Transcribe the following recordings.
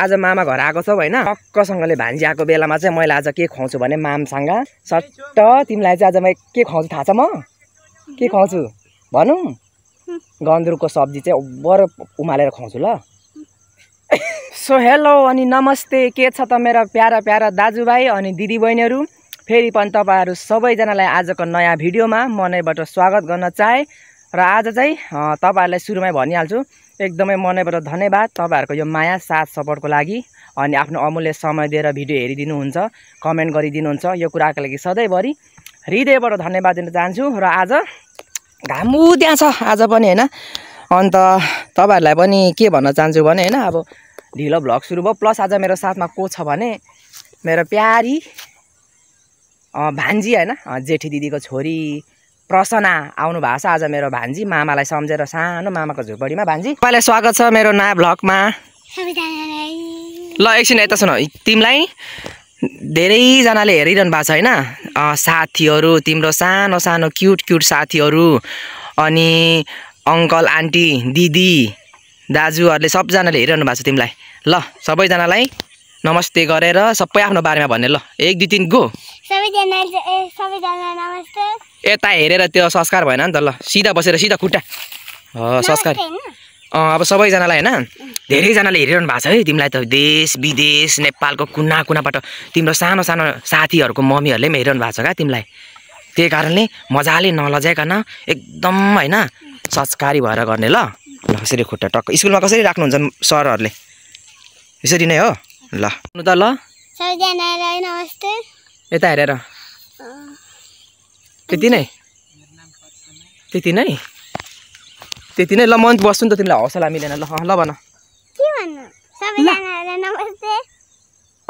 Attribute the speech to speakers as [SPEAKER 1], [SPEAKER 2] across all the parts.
[SPEAKER 1] आज मामा घर आएको छौ होइन टक्कसँगले भान्जी आएको बेलामा चाहिँ मैले आज के खुवाउँछु भने मामसँग सट्ट तिमीलाई चाहिँ आज म के खुवाउँछु थाहा छ म के खुवाउँछु भनौँ गन्द्रुकको सब्जी चाहिँ बर उमालेर खुवाउँछु ल सो हेलो अनि नमस्ते के छ त मेरो प्यारा प्यारा दाजुभाइ अनि दिदीबहिनीहरू फेरि पनि तपाईँहरू सबैजनालाई आजको नयाँ भिडियोमा मनैबाट स्वागत गर्न चाहे र आज चाहिँ तपाईँहरूलाई सुरुमै भनिहाल्छु एकदमै मनैबाट धन्यवाद तपाईँहरूको यो माया साथ सपोर्टको लागि अनि आफ्नो अमूल्य समय दिएर भिडियो हेरिदिनुहुन्छ कमेन्ट गरिदिनुहुन्छ यो कुराको लागि सधैँभरि हृदयबाट धन्यवाद दिन चाहन्छु र आज घामु त्यहाँ छ आज पनि होइन अन्त तपाईँहरूलाई पनि के भन्न चाहन्छु भने होइन अब ढिलो भ्लग सुरु भयो प्लस आज मेरो साथमा को छ भने मेरो प्यारी भान्जी होइन जेठी दिदीको छोरी प्रसना आउनु भएको छ आज मेरो भान्जी मामालाई सम्झेर सानो मामाको झुपडीमा भान्जी तपाईँलाई स्वागत छ मेरो नयाँ भ्लगमा ल एकछिन यता सुन तिमीलाई धेरैजनाले हेरिरहनु भएको छ होइन साथीहरू तिम्रो सानो सानो क्युट क्युट साथीहरू अनि अङ्कल आन्टी दिदी दाजुहरूले सबजनाले हेरिरहनु भएको छ तिमीलाई ल सबैजनालाई नमस्ते गरेर सबै आफ्नो बारेमा भन्ने ल एक दुई तिन गो यता हेरेर त्यो संस्कार भएन नि त ल सिधा बसेर सिधा खुट्टा संस्कार अब सबैजनालाई होइन धेरैजनाले हेरिरहनु भएको छ है तिमीलाई त देश विदेश नेपालको कुना कुनाबाट तिम्रो सानो सानो साथीहरूको मम्मीहरूले पनि हेरिरहनु भएको छ क्या तिमीलाई त्यही कारणले मजाले नलजाइकन एकदम होइन संस्कारी भएर गर्ने ल ल कसरी खुट्टा टक्क स्कुलमा कसरी राख्नुहुन्छ सरहरूले यसरी नै हो ल त ल
[SPEAKER 2] सबैजनालाई नमस्ते यता हेरेर
[SPEAKER 1] त्यति नै त्यति नै त्यति नै ल मन बस्छु नि त तिमीलाई हौसला मिलेन ल ल भन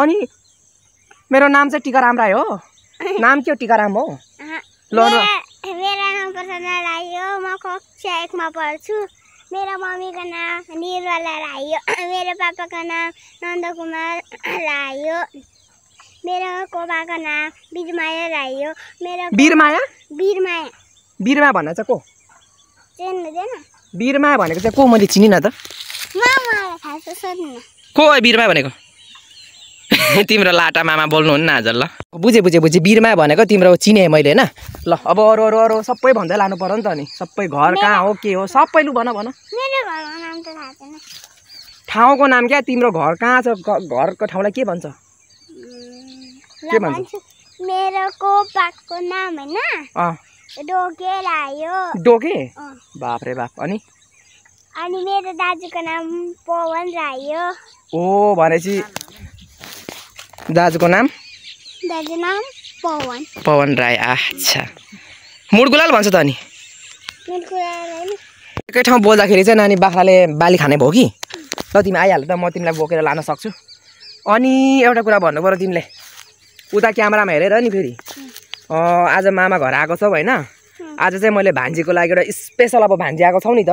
[SPEAKER 1] अनि मेरो नाम चाहिँ टिका राई हो नाम के हो टिका राम हो
[SPEAKER 2] ल मेरो नाम राई हो म कक्षा एकमा पढ्छु मेरो मम्मीको नाम निरवाला राई हो मेरो पापाको नाम नन्द कुमार राई हो मेरो कोबाको नाम बिरमाया राई हो मेरो बिरमाया बिरमाया
[SPEAKER 1] बिरमा भन्न चाहिँ को बिरमा भनेको चाहिँ को मैले चिनिनँ त को बिरमा भनेको तिम्रो लाटा मामा बोल्नुहुन्न आज ल बुझे बुझे बुझे बिरमा भनेको तिम्रो चिने मैले होइन ल अब अरू अरू अरू सबै भन्दै लानु पर्यो नि त नि सबै घर कहाँ हो के हो सबै लु भन भन ठाउँको नाम क्या तिम्रो घर कहाँ छ घरको ठाउँलाई के भन्छ
[SPEAKER 2] के भन्छ मेरो डोके
[SPEAKER 1] बाप रे बाप अनि
[SPEAKER 2] अनि मेरो दाजुको नाम पवन राई हो
[SPEAKER 1] ओ भनेपछि दाजुको नाम
[SPEAKER 2] दाजु नाम पवन
[SPEAKER 1] पवन राई आच्छा मुड भन्छ त अनि एकै ठाउँ बोल्दाखेरि चाहिँ नानी बाख्राले बाली खाने भयो कि ल तिमी आइहाल त म तिमीलाई बोकेर लान सक्छु अनि एउटा कुरा भन्नु पऱ्यो तिमीले उता क्यामेरामा हेरेर नि फेरि आज मामा घर आएको छौ होइन आज चाहिँ मैले भान्जीको लागि एउटा स्पेसल अब भान्जी आएको छौ नि त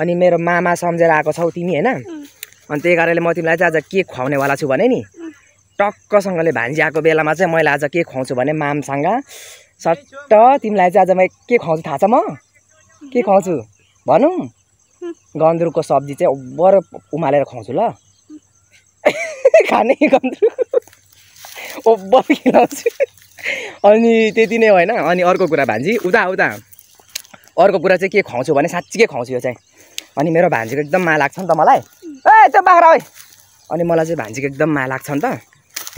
[SPEAKER 1] अनि मेरो मामा सम्झेर आएको छौ तिमी होइन अनि त्यही कारणले म तिमीलाई चाहिँ आज के खुवाउनेवाला छु भने नि टक्कसँगले भान्जी आएको बेलामा चाहिँ मैले आज के खुवाउँछु भने मामसँग सट्ट तिमीलाई चाहिँ आज म के खुवाउँछु थाहा छ म के खुवाउँछु भनौँ गन्द्रुकको सब्जी चाहिँ ओभर उमालेर खुवाउँछु ल खाने गन्द्रुक ओभर खिलाउँछु अनि त्यति नै होइन अनि अर्को कुरा भान्जी उता उता अर्को कुरा चाहिँ के खुवाउँछु भने साँच्चीकै खुवाउँछु यो चाहिँ अनि मेरो भान्जीको एकदम माया लाग्छ नि त मलाई ए त्यो बाख्रा है अनि मलाई चाहिँ भान्जीको एकदम माया लाग्छ नि त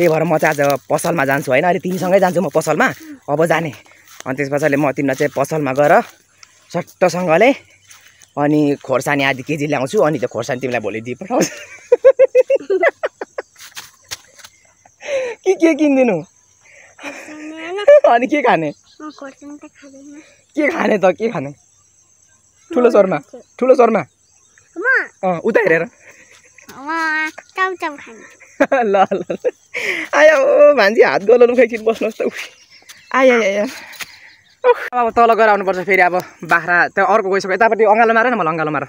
[SPEAKER 1] त्यही भएर म चाहिँ आज पसलमा जान्छु होइन अहिले तिमीसँगै जान्छु म पसलमा अब जाने अनि त्यस पछाडि म तिमीलाई चाहिँ पसलमा गएर सट्टसँगले अनि खोर्सानी आधी केजी ल्याउँछु अनि त्यो खोर्सानी तिमीलाई भोलि दिइपठाउँछु कि के किनिदिनु अनि के खाने के खाने त के खाने ठुलो स्वरमा ठुलो स्वरमा उता हेरेर ल ल आयो भान्जी हात गलो गोलो खैचिन बस्नुहोस् त आयो आयो अब तल गएर आउनुपर्छ फेरि अब बाख्रा त्यो अर्को गइसक्यो यतापट्टि अँगालो मार न मलाई अँगालो मार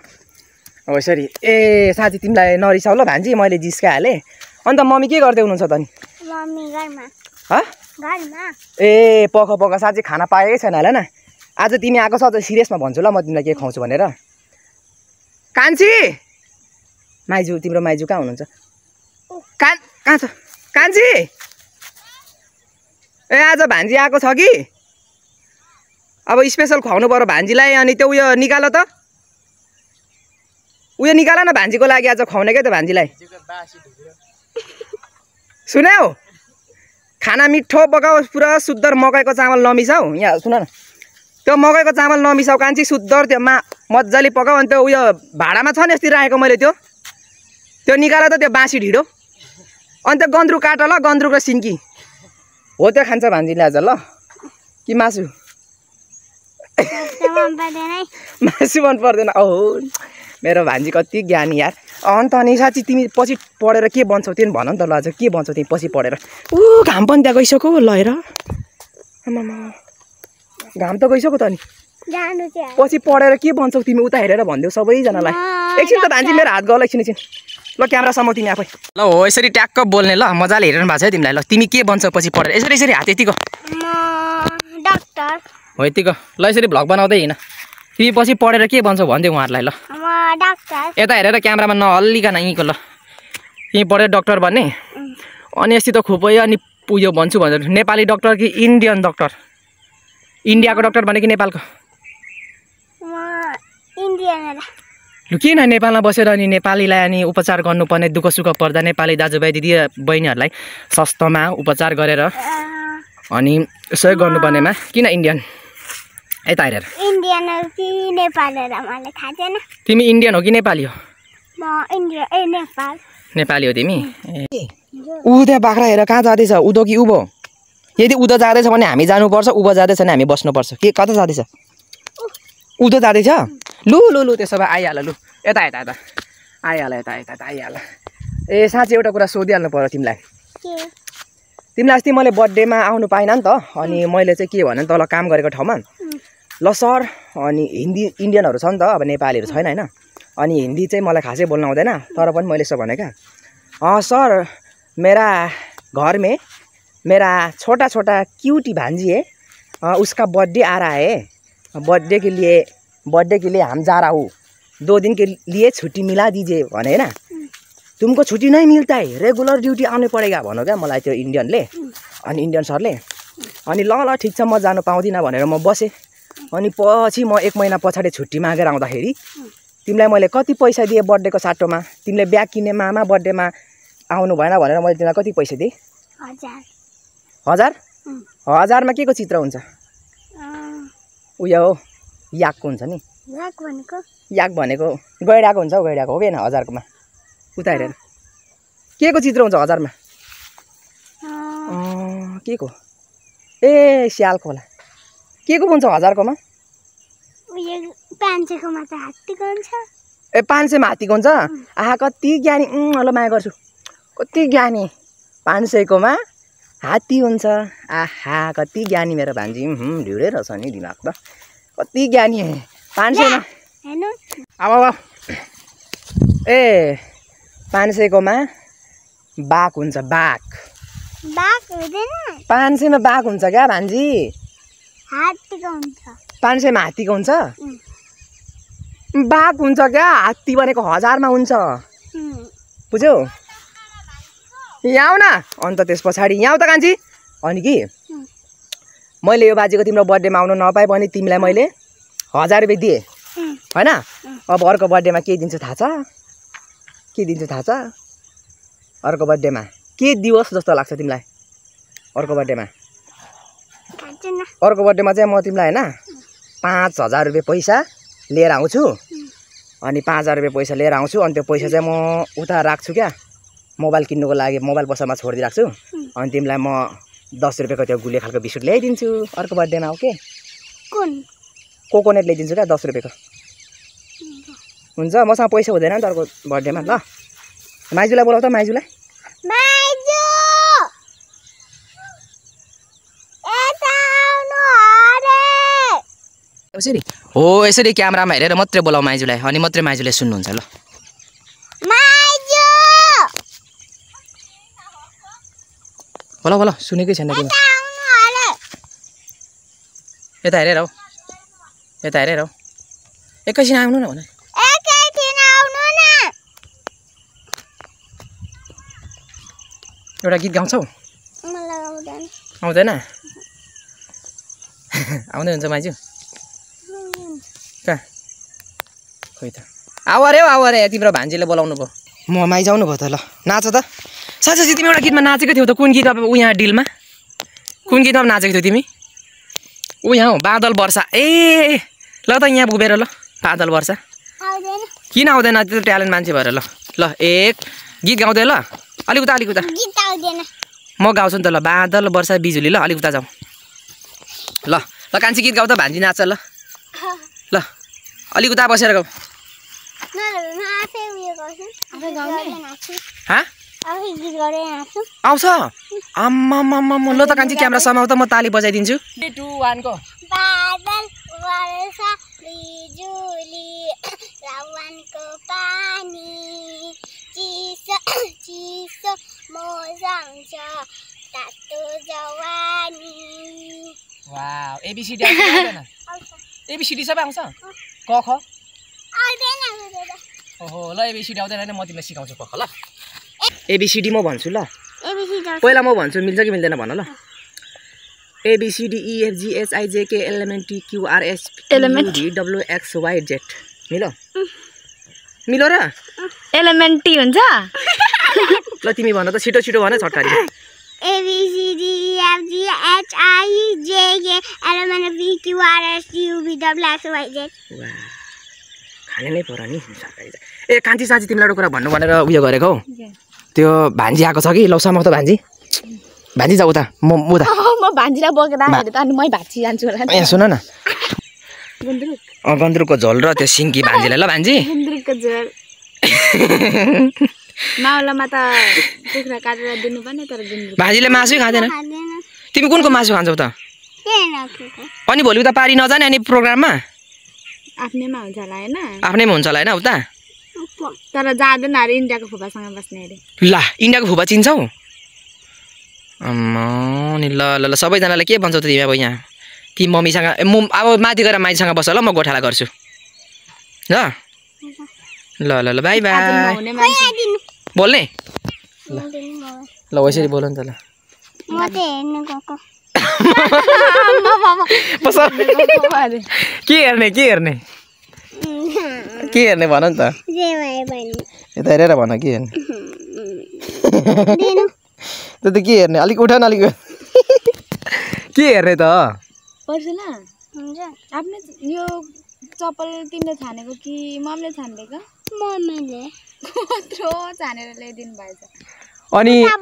[SPEAKER 1] हो यसरी ए साँच्ची तिमीलाई नरिसाउ ल भान्जी मैले जिस्काइहालेँ अन्त मम्मी के गर्दै हुनुहुन्छ त
[SPEAKER 2] नि ए
[SPEAKER 1] पख पख साँच्ची खाना पाएकै छैन होला न आज तिमी आएको छ अझ सिरियसमा भन्छु ल म तिमीलाई के खुवाउँछु भनेर कान्छी माइजू तिम्रो माइजू कहाँ हुनुहुन्छ कान कहाँ छ कान्छी ए आज भान्जी आएको छ कि अब स्पेसल खुवाउनु पऱ्यो भान्जीलाई अनि त्यो उयो निकाल त उयो निकाल न भान्जीको लागि आज खुवाउने क्या त भान्जीलाई सुन्यौ खाना मिठो पकाऊ पुरा शुद्ध मकैको चामल नमिसाऊ यहाँ सुन न त्यो मकैको चामल नमिसाऊ कान्छी शुद्ध त्यो मा मजाले पकाऊ अनि त्यो उयो भाँडामा छ नि अस्ति राखेको मैले त्यो त्यो निकाल त त्यो बाँसी ढिँडो अन्त गन्द्रुक काट ल गन्द्रुक र सिन्की हो त्यो खान्छ भान्जीले आज ल कि मासु मासु मन पर्दैन ओहो मेरो भान्जी कति ज्ञानी यार अन्त अनि साँच्ची तिमी पछि पढेर के बन्छौ त्यो भन नि त ल आज के बन्छौ तिमी पछि पढेर ऊ घाम पनि त्यहाँ गइसक्यो ल
[SPEAKER 2] आमामा
[SPEAKER 1] घाम त गइसक्यो त नि पछि पढेर के बन्छौ तिमी उता हेरेर भनिदेऊ सबैजनालाई एकछिन त भान्जी मेरो हात गल एकछिन एकछिन ल क्यामेरा तिमी आफै ल हो यसरी ट्याक्क बोल्ने ल मजाले हेरिरहनु भएको छ है तिमीलाई ल तिमी के बन्छ पछि पढेर यसरी यसरी हात यतिको
[SPEAKER 2] हो
[SPEAKER 1] यतिको ल यसरी भ्लग बनाउँदै हिँड तिमी पछि पढेर के बन्छौ भनिदियो उहाँहरूलाई ल यता हेरेर क्यामरामा नहल्लिकन यहीँको ल यहीँ पढेर डक्टर भन्ने अनि यस्तो त खुपै अनि उयो भन्छु भनेर नेपाली डक्टर कि इन्डियन डक्टर इन्डियाको डक्टर भने कि नेपालको किन नेपालमा बसेर अनि नेपालीलाई अनि उपचार गर्नुपर्ने दुःख सुख पर्दा नेपाली दाजुभाइ दिदी बहिनीहरूलाई सस्तोमा उपचार गरेर अनि सहयोग गर्नुपर्नेमा किन इन्डियन यता हेरेर तिमी इन्डियन हो कि नेपाली हो नेपाली हो तिमी ऊ त्यहाँ बाख्रा हेर कहाँ जाँदैछ उदो कि उभो यदि उदो जाँदैछ भने हामी जानुपर्छ उभो जाँदैछ भने हामी बस्नुपर्छ के कता जाँदैछ उँधो जाँदैछ लु लु लु त्यसो भए आइहाल लु यता यता यता आइहाल यता यता यता आइहाल ए साँच्चै एउटा कुरा सोधिहाल्नु पऱ्यो तिमीलाई तिमीलाई अस्ति मैले बर्थडेमा आउनु पाइनँ नि त अनि मैले चाहिँ के भने तल काम गरेको ठाउँमा ल सर अनि हिन्दी इन्डियनहरू छ नि त अब नेपालीहरू छैन होइन अनि हिन्दी चाहिँ मलाई खासै बोल्न आउँदैन तर पनि मैले यसो भने क्या सर मेरा घरमे मेरा छोटा छोटा क्युटी भान्जी है उसका बर्थडे आ रहा है बर्थडे के लिए बर्थडे के लिए हम जा रहा हूँ दो दिन के लिए छुट्टी मिला दिजे भने होइन तुमको छुट्टी नै मिल्ता है रेगुलर ड्युटी आउनु परेगा भनौँ क्या मलाई त्यो इन्डियनले अनि इन्डियन सरले अनि ल ल ठिक छ म जानु पाउँदिनँ भनेर म बसेँ अनि पछि म एक महिना पछाडि छुट्टी मागेर आउँदाखेरि तिमीलाई मैले कति पैसा दिएँ बर्थडेको साटोमा तिमीले ब्याग किने मामा बर्थडेमा आउनु भएन भनेर मैले तिमीलाई कति पैसा दिएँ हजार हजारमा के को चित्र हुन्छ उयो हो याकको हुन्छ नि
[SPEAKER 2] याक भनेको
[SPEAKER 1] याक भनेको गैडाको हुन्छ हौ गैडाको हो होइन हजारकोमा उता हेरेर के को चित्र हुन्छ हजारमा के को ए स्याल खोला के को हुन्छ हजारकोमा
[SPEAKER 2] त हुन्छ
[SPEAKER 1] ए पाँच सयमा हात्तीको हुन्छ आहा कति ज्ञानी ल माया गर्छु कति ज्ञानी पाँच सयकोमा हात्ती हुन्छ आहा कति ज्ञानी मेरो भान्जी ढिउरै रहेछ नि दिमाग त कति ज्ञानी पाँच
[SPEAKER 2] सयमा
[SPEAKER 1] अब ए पाँच सयकोमा बाघ हुन्छ बाघ
[SPEAKER 2] पाँच
[SPEAKER 1] सयमा बाघ हुन्छ क्या भान्जी
[SPEAKER 2] पाँच
[SPEAKER 1] सयमा हात्तीको हुन्छ बाघ हुन्छ क्या हात्ती भनेको हजारमा हुन्छ बुझ्यौ यहाँ न अन्त त्यस पछाडि यहाँ त कान्छी अनि कि मैले यो बाजेको तिम्रो बर्थडेमा आउनु नपाएँ भने तिमीलाई मैले हजार रुपियाँ दिएँ होइन अब अर्को बर्थडेमा के दिन्छु थाहा छ के दिन्छु थाहा छ अर्को बर्थडेमा के दिवस जस्तो लाग्छ तिमीलाई अर्को बर्थडेमा अर्को बर्थडेमा चाहिँ म तिमीलाई होइन पाँच हजार रुपियाँ पैसा लिएर आउँछु अनि पाँच हजार रुपियाँ पैसा लिएर आउँछु अनि त्यो पैसा चाहिँ म उता राख्छु क्या मोबाइल किन्नुको लागि मोबाइल पसलमा छोडिदिइराख्छु छु अनि तिमीलाई म दस रुपियाँको त्यो गुले खालको बिस्कुट ल्याइदिन्छु अर्को बर्थडेमा ओके कुन कोकोनट ल्याइदिन्छु क्या दस रुपियाँको हुन्छ मसँग पैसा हुँदैन नि त अर्को बर्थडेमा ल माइजूलाई बोलाउ त माइजूलाई यसरी हो यसरी क्यामरामा हेरेर मात्रै बोलाऊ माइजूलाई अनि मात्रै माइजूलाई सुन्नुहुन्छ ल होला होला सुनेकै छैन तिमी यता हेरेर हौ यता हेरेर हौ एकैछिन आउनु न भने एउटा गीत गाउँछौ
[SPEAKER 2] आउँदैन
[SPEAKER 1] आउँदै हुन्छ माइज्यू कहाँ खोइ त आऊ अरे हौ आऊ अरे तिम्रो भान्जीले बोलाउनु भयो म माइज आउनु भयो त ल नाच त साँच्चै तिमी एउटा गीतमा नाचेको थियौ त कुन गीत अब ऊ यहाँ डिलमा कुन गीतमा नाचेको थियौ तिमी ऊ यहाँ हौ बादल वर्षा ए ल त यहाँ पुगेर ल बादल वर्षा किन आउँदैन त्यो ट्यालेन्ट मान्छे भएर ल ल एक गीत गाउँदै ल अलिक उता अलिक उता म गाउँछु नि त ल बादल वर्षा बिजुली ल अलिक उता जाउँ ल ल कान्छी गीत गाउँ त भान्जी नाच ल ल अलिक उता बसेर गाउँ
[SPEAKER 2] आउँछ
[SPEAKER 1] आम्मामामाम ल त कान्छी क्यामरा समाउ त म ताली बजाइदिन्छु एबिसिडी सबै आउँछ कख ओहो ल एबिसिडी आउँदैन म तिमीलाई सिकाउँछु कख ल एबिसिडी म भन्छु ल पहिला म भन्छु मिल्छ कि मिल्दैन भन ल एबिसिडिइएफजिएसआइजेके एलएमएनटी क्युआरएस एलएमएनटी डब्लुएक्स वाई जेड मिलो मिलो र
[SPEAKER 2] एलएमएनटी हुन्छ
[SPEAKER 1] ल तिमी भन त छिटो छिटो भन छटकारी
[SPEAKER 2] e,
[SPEAKER 1] खाने नै पर नि ए कान्छी साँची तिमीलाई एउटा कुरा भन्नु भनेर उयो गरेको हौ त्यो भान्जी आएको छ कि लौ समाउ भान्जी भान्जी जाऊ उता म उता म भान्जीलाई बोकेर अनि मै भाँची जान्छु होला ए सुन न गन्द्रुकको झोल र त्यो सिङ्की भान्जीलाई ल भान्जी गन्द्रुकको झोल माउलामा त कुखुरा काटेर दिनु तर भान्जीले मासु खाँदैन तिमी कुनको मासु खान्छौ त अनि भोलि उता पारी नजाने अनि प्रोग्राममा
[SPEAKER 2] आफ्नैमा हुन्छ होला होइन
[SPEAKER 1] आफ्नैमा हुन्छ होला होइन उता
[SPEAKER 2] तर जाँदैन अरे इन्डियाको फुपासँग बस्ने अरे
[SPEAKER 1] ला इन्डियाको फुपा चिन्छौ अनि नि ल ल ल सबैजनालाई के भन्छौ त तिमी अब यहाँ ती मम्मीसँग म अब माथि गएर माइसँग बस ल म गोठाला गर्छु ल ल ल ल बाई बाई बोल्ने
[SPEAKER 2] ल
[SPEAKER 1] यसरी बोल नि त ल के हेर्ने के हेर्ने
[SPEAKER 2] के
[SPEAKER 1] हेर्ने भन नि त यता हेरेर भन के हेर्ने त्यो त के हेर्ने अलिक उठाउन अलिक के हेर्ने त
[SPEAKER 2] आफ्नो यो चप्पल तिमीले छानेको कि मम्मीले छानिदिएको मम्मीले कत्रो छानेर ल्याइदिनु भएछ अनि खुट्टा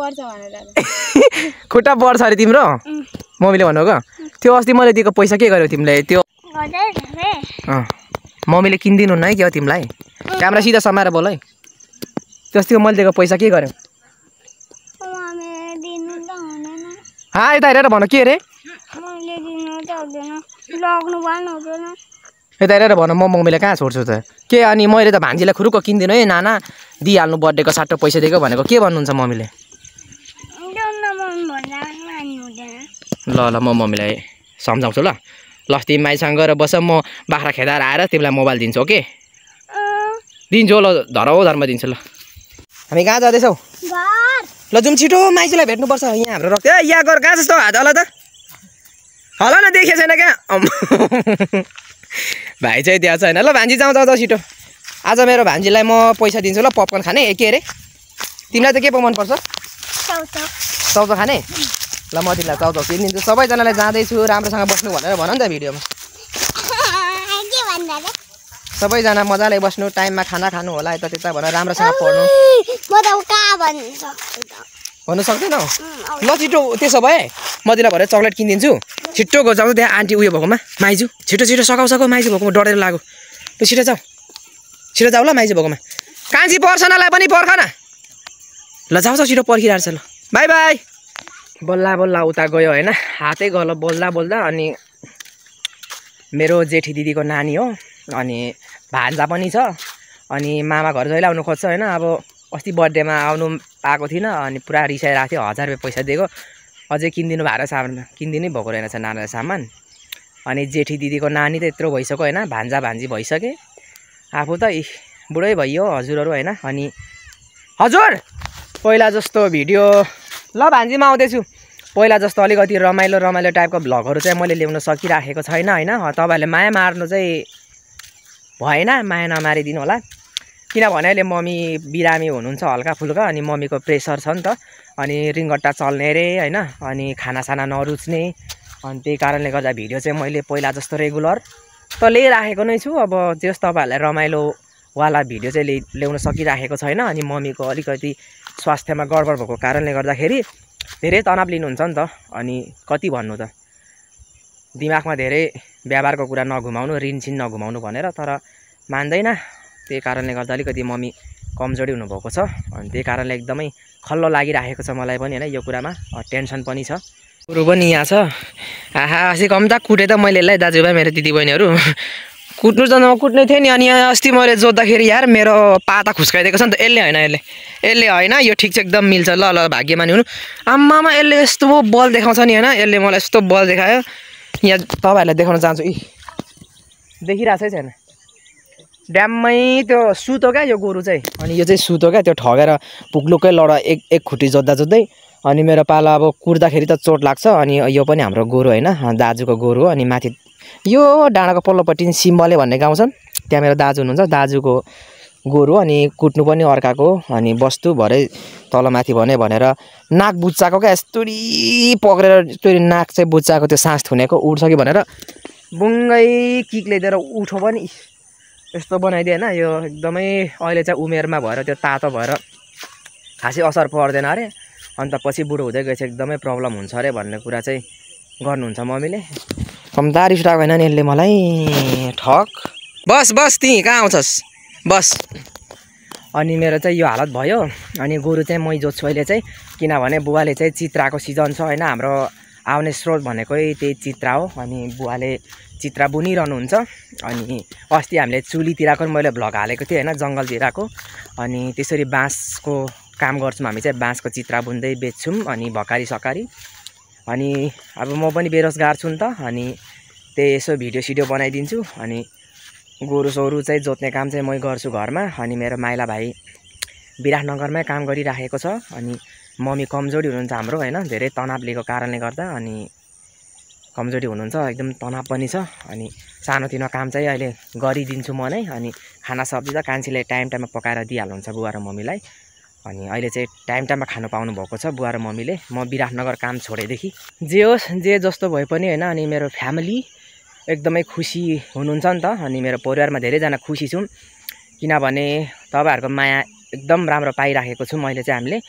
[SPEAKER 2] पर्छ भनेर
[SPEAKER 1] खुट्टा पर्छ अरे तिम्रो मम्मीले भन्नुभएको त्यो अस्ति मैले दिएको पैसा के गर्यो तिमीले त्यो मम्मीले किनिदिनुहुन्न है क्या तिमीलाई क्यामेरा सिधा समाएर बोल है जस्तो मैले दिएको पैसा के गर्यो हा यता हेरेर भन के अरे यता हेरेर भन म मम्मीलाई कहाँ छोड्छु त के अनि मैले त भान्जीलाई खुरुको किनिदिनु है नाना दिइहाल्नु बर्थडेको साटो पैसा दिएको भनेको के भन्नुहुन्छ मम्मीले ल ल म मम्मीलाई सम्झाउँछु ल ल तिमी माइसँग गएर बस म बाख्रा खेदाएर आएर तिमीलाई मोबाइल दिन्छु ओके दिन्छु ल धरौ धर्म दिन्छु ल हामी कहाँ जाँदैछौँ ल जाउँ छिटो माइजूलाई भेट्नुपर्छ यहाँ हाम्रो रक्त ए यहाँ गएर कहाँ जस्तो हात होला त हल न देखेको छैन क्या भाइ चाहिँ त्यहाँ छैन ल भान्जी जाउँ जाउँ छिटो आज मेरो भान्जीलाई म पैसा दिन्छु ल पपकर्न खाने के अरे तिमीलाई त के पो मनपर्छ
[SPEAKER 2] चौचौ
[SPEAKER 1] खाने ल म तिमीलाई चौचौ किनिदिन्छु सबैजनालाई जाँदैछु राम्रोसँग बस्नु भनेर भन नि त भिडियोमा सबैजना मजाले बस्नु टाइममा खाना खानु होला यता त्यता भनेर राम्रोसँग
[SPEAKER 2] पढ्नु भन्नु
[SPEAKER 1] सक्दैनौ ल छिटो त्यसो भए म तिमीलाई भरे चक्लेट किनिदिन्छु छिटो गो जाउँ त्यहाँ आन्टी उयो भएकोमा माइजु छिटो छिटो सघाउ सघाउ माइजु भएकोमा डढेर लाग्यो तँ छिटो जाऊ छिटो जाऊ ल माइजू भएकोमा कान्छी पर्छ पनि पर्खन ल जाउँछ छिटो पर्खिरहेको छ ल बाई बाई बल्ल बल्ल उता गयो होइन हातै गल बोल्दा बोल्दा अनि मेरो जेठी दिदीको नानी हो अनि भान्जा पनि छ अनि मामा घर जहिले आउनु खोज्छ होइन अब अस्ति बर्थडेमा आउनु पाएको थिइनँ अनि पुरा रिसाइरहेको थियो हजार रुपियाँ पैसा दिएको अझै किनिदिनु भएको सामान किनिदिनै भएको रहेनछ नानाले सामान अनि जेठी दिदीको नानी त यत्रो भइसक्यो होइन भान्जा भान्जी भइसके आफू त बुढै भइयो हजुरहरू होइन अनि हजुर पहिला जस्तो भिडियो ल भान्जीमा आउँदैछु पहिला जस्तो अलिकति रमाइलो रमाइलो टाइपको भ्लगहरू चाहिँ मैले ल्याउन सकिराखेको छैन होइन तपाईँहरूले माया मार्नु चाहिँ भएन माया नमारिदिनु होला किनभने अहिले मम्मी बिरामी हुनुहुन्छ हल्का फुल्का अनि मम्मीको प्रेसर छ नि त अनि रिङ्गट्टा चल्ने रे होइन अनि खानासाना नरुच्ने अनि त्यही कारणले गर्दा भिडियो चाहिँ मैले पहिला जस्तो रेगुलर त ल्याइराखेको नै छु अब त्यस तपाईँहरूलाई रमाइलोवाला भिडियो चाहिँ ल्याउन सकिराखेको छैन अनि मम्मीको अलिकति स्वास्थ्यमा गडबड भएको कारणले गर्दाखेरि धेरै तनाव लिनुहुन्छ नि त अनि कति भन्नु त दिमागमा धेरै व्यवहारको कुरा नघुमाउनु ऋणसिन नघुमाउनु भनेर तर मान्दैन त्यही कारणले गर्दा अलिकति मम्मी कमजोरी हुनुभएको छ अनि त्यही कारणले एकदमै खल्लो लागिराखेको छ मलाई पनि होइन यो कुरामा टेन्सन पनि छ कुरो पनि यहाँ छ आहा अस्ति कम त कुटे त मैले यसलाई दाजुभाइ मेरो दिदीबहिनीहरू कुट्नु म कुट्ने थियो नि अनि अस्ति मैले जोत्दाखेरि यार मेरो पाता खुस्काइदिएको छ नि त यसले होइन यसले यसले होइन यो ठिक छ एकदम मिल्छ ल ल भाग्यमानी हुनु आम्मामा यसले यस्तो बल देखाउँछ नि होइन यसले मलाई यस्तो बल देखायो यहाँ तपाईँहरूलाई देखाउन चाहन्छु इ देखिरहेको छैन ड्याममै त्यो सुतो क्या यो गोरु चाहिँ अनि यो चाहिँ सुतो क्या त्यो ठगेर पुग्लुकै लड एक एक खुट्टी जोत्दा जोत्दै अनि मेरो पाला अब कुर्दाखेरि त चोट लाग्छ अनि यो पनि हाम्रो गोरु होइन दाजुको गोरु हो अनि माथि यो डाँडाको पल्लोपट्टि सिम्बले भन्ने गाउँ छ त्यहाँ मेरो दाजु हुनुहुन्छ दाजुको गोरु अनि कुट्नु पनि अर्काको अनि वस्तु भरै तलमाथि भने भनेर नाक बुच्चाएको क्या यस्तोरी पक्रेर यस्तोरी नाक चाहिँ बुच्चाको त्यो सास थुनेको उठ्छ कि भनेर बुङ्गै किकले दिएर उठो पनि यस्तो बनाइदिए होइन यो एकदमै अहिले चाहिँ उमेरमा भएर त्यो तातो भएर खासै असर पर्दैन अरे अन्त पछि बुढो हुँदै गएपछि एकदमै प्रब्लम हुन्छ अरे भन्ने कुरा चाहिँ गर्नुहुन्छ मम्मीले कमदारी सुटाएको होइन नि यसले मलाई ठक बस बस तिमी कहाँ आउँछस् बस अनि मेरो चाहिँ यो हालत भयो अनि गोरु चाहिँ मै जोत्छु अहिले चाहिँ किनभने बुवाले चाहिँ चित्राको सिजन छ होइन हाम्रो आउने स्रोत भनेकै त्यही चित्रा हो अनि बुवाले चित्रा बुनिरहनुहुन्छ अनि अस्ति हामीले चुलीतिरको मैले भ्लग हालेको थिएँ होइन जङ्गलतिरको अनि त्यसरी बाँसको काम गर्छौँ हामी चाहिँ बाँसको चित्रा बुन्दै बेच्छौँ अनि भकारी सकारी अनि अब म पनि बेरोजगार छु नि त अनि त्यही यसो भिडियो सिडियो बनाइदिन्छु अनि गोरु सोरु चाहिँ जोत्ने काम चाहिँ मै गर्छु घरमा अनि मेरो माइला भाइ विराटनगरमै काम गरिराखेको छ अनि मम्मी कमजोरी हुनुहुन्छ हाम्रो होइन धेरै तनाव लिएको कारणले गर्दा अनि कमजोरी हुनुहुन्छ एकदम तनाव पनि छ अनि सानोतिनो काम चाहिँ अहिले गरिदिन्छु म नै अनि खाना सब्जी त कान्छीले टाइम टाइममा पकाएर दिइहाल्नुहुन्छ बुवा र मम्मीलाई अनि अहिले चाहिँ टाइम टाइममा खानु भएको छ बुवा र मम्मीले म विराटनगर काम छोडेदेखि जे होस् जे जस्तो भए पनि होइन अनि मेरो फ्यामिली एकदमै खुसी हुनुहुन्छ नि त अनि मेरो परिवारमा धेरैजना खुसी छौँ किनभने तपाईँहरूको माया एकदम राम्रो पाइराखेको छु मैले चाहिँ हामीले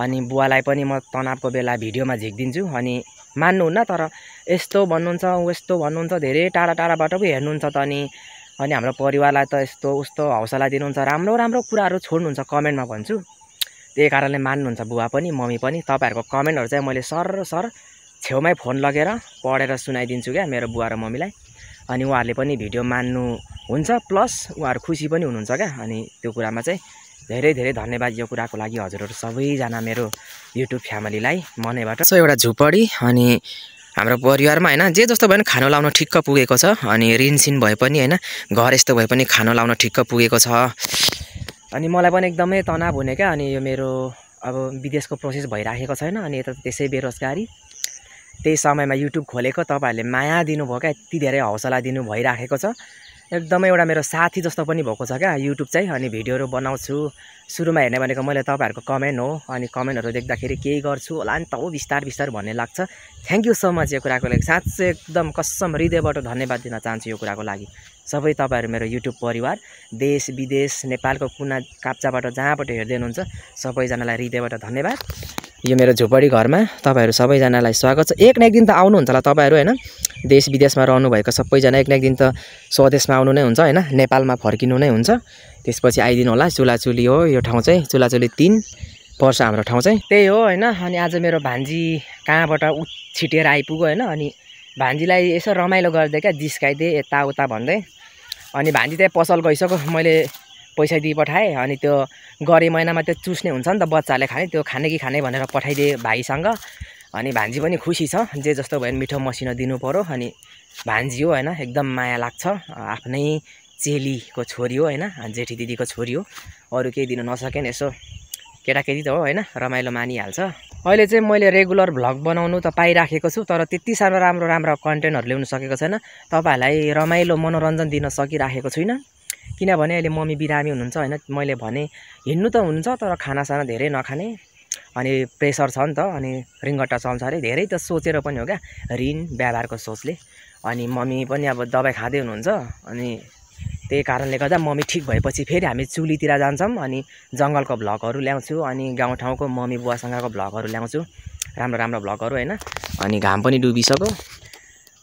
[SPEAKER 1] अनि बुवालाई पनि म तनावको बेला भिडियोमा झिक्दिन्छु अनि मान्नुहुन्न तर यस्तो भन्नुहुन्छ उस्तो भन्नुहुन्छ धेरै टाढा टाढाबाट पो हेर्नुहुन्छ त अनि अनि हाम्रो परिवारलाई त यस्तो उस्तो हौसला दिनुहुन्छ राम्रो राम्रो कुराहरू छोड्नुहुन्छ कमेन्टमा भन्छु त्यही कारणले मान्नुहुन्छ बुवा पनि मम्मी पनि तपाईँहरूको कमेन्टहरू चाहिँ मैले सर सर छेउमै फोन लगेर पढेर सुनाइदिन्छु क्या मेरो बुवा र मम्मीलाई अनि उहाँहरूले पनि भिडियो मान्नु हुन्छ प्लस उहाँहरू खुसी पनि हुनुहुन्छ क्या अनि त्यो कुरामा चाहिँ धेरै धेरै धन्यवाद यो कुराको लागि हजुरहरू सबैजना मेरो युट्युब फ्यामिलीलाई मनैबाट सो एउटा झुपडी अनि हाम्रो परिवारमा होइन जे जस्तो भयो भने खानु लाउनु ठिक्क पुगेको छ अनि ऋणसिन भए पनि होइन घर यस्तो भए पनि खानु लाउनु ठिक्क पुगेको छ अनि मलाई पनि एकदमै तनाव हुने क्या अनि यो मेरो अब विदेशको प्रोसेस भइराखेको छैन अनि यता त्यसै बेरोजगारी त्यही समयमा युट्युब खोलेको तपाईँहरूले माया दिनुभयो क्या यति धेरै हौसला दिनु भइराखेको छ एकदमै एउटा मेरो साथी जस्तो पनि भएको छ क्या युट्युब चाहिँ अनि भिडियोहरू बनाउँछु सुरुमा हेर्ने भनेको मैले तपाईँहरूको कमेन्ट हो अनि कमेन्टहरू देख्दाखेरि केही गर्छु होला नि त हो बिस्तार बिस्तार भन्ने लाग्छ थ्याङ्क यू सो मच यो कुराको लागि साँच्चै एकदम कसम हृदयबाट धन्यवाद दिन चाहन्छु यो कुराको लागि सबै तपाईँहरू मेरो युट्युब परिवार देश विदेश नेपालको कुना काप्चाबाट जहाँबाट हेर्दै हुनुहुन्छ सबैजनालाई हृदयबाट धन्यवाद यो मेरो झुपडी घरमा तपाईँहरू सबैजनालाई स्वागत छ एक न एक दिन त आउनुहुन्छ होला तपाईँहरू होइन देश विदेशमा रहनुभएको सबैजना एक न एक दिन त स्वदेशमा आउनु नै हुन्छ होइन नेपालमा फर्किनु नै हुन्छ त्यसपछि आइदिनु होला चुलाचुली हो यो ठाउँ चाहिँ चुलाचुली तिन पर्छ हाम्रो ठाउँ चाहिँ त्यही हो होइन अनि आज मेरो भान्जी कहाँबाट उ छिटेर आइपुग्यो होइन अनि भान्जीलाई यसो रमाइलो गरिदिएँ क्या जिस्काइदिएँ यताउता भन्दै अनि भान्जी चाहिँ पसल गइसक्यो मैले पैसा दिइ पठाएँ अनि त्यो गरे महिनामा त्यो चुस्ने हुन्छ नि त बच्चाहरूले खाने त्यो खाने कि खाने भनेर पठाइदिएँ भाइसँग अनि भान्जी पनि खुसी छ जे जस्तो भयो भने मिठो मसिनो दिनुपऱ्यो अनि भान्जी हो होइन एकदम माया लाग्छ आफ्नै चेलीको छोरी हो होइन जेठी दिदीको छोरी हो अरू केही दिन नसकेन यसो केटाकेटी त हो होइन रमाइलो मानिहाल्छ अहिले चाहिँ मैले रेगुलर भ्लग बनाउनु त पाइराखेको छु तर त्यति साह्रो राम्रो राम्रो कन्टेन्टहरू ल्याउनु सकेको छैन तपाईँहरूलाई रमाइलो मनोरञ्जन दिन सकिराखेको छुइनँ किनभने अहिले मम्मी बिरामी हुनुहुन्छ होइन मैले भने हिँड्नु त हुन्छ तर खानासाना धेरै नखाने अनि प्रेसर छ नि त अनि रिङ्गटा चल्छ अरे धेरै त सोचेर पनि हो क्या ऋण व्यवहारको सोचले अनि मम्मी पनि अब दबाई खाँदै हुनुहुन्छ अनि त्यही कारणले गर्दा मम्मी ठिक भएपछि फेरि हामी चुलीतिर जान्छौँ अनि जङ्गलको भ्लगहरू ल्याउँछु अनि गाउँठाउँको मम्मी बुवासँगको भ्लगहरू ल्याउँछु राम्रो राम्रो भ्लगहरू होइन अनि घाम पनि डुबिसक्यो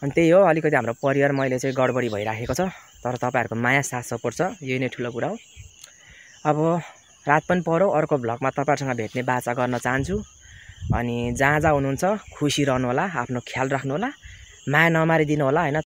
[SPEAKER 1] अनि त्यही हो अलिकति हाम्रो परिवार मैले चाहिँ गडबडी भइराखेको छ तर तपाईँहरूको माया साथ सपोर्ट छ यही नै ठुलो कुरा हो अब रात पनि परौ अर्को भ्लगमा तपाईँहरूसँग भेट्ने बाचा गर्न चाहन्छु अनि जहाँ जहाँ हुनुहुन्छ खुसी रहनुहोला आफ्नो ख्याल राख्नुहोला माया नमारिदिनु होला होइन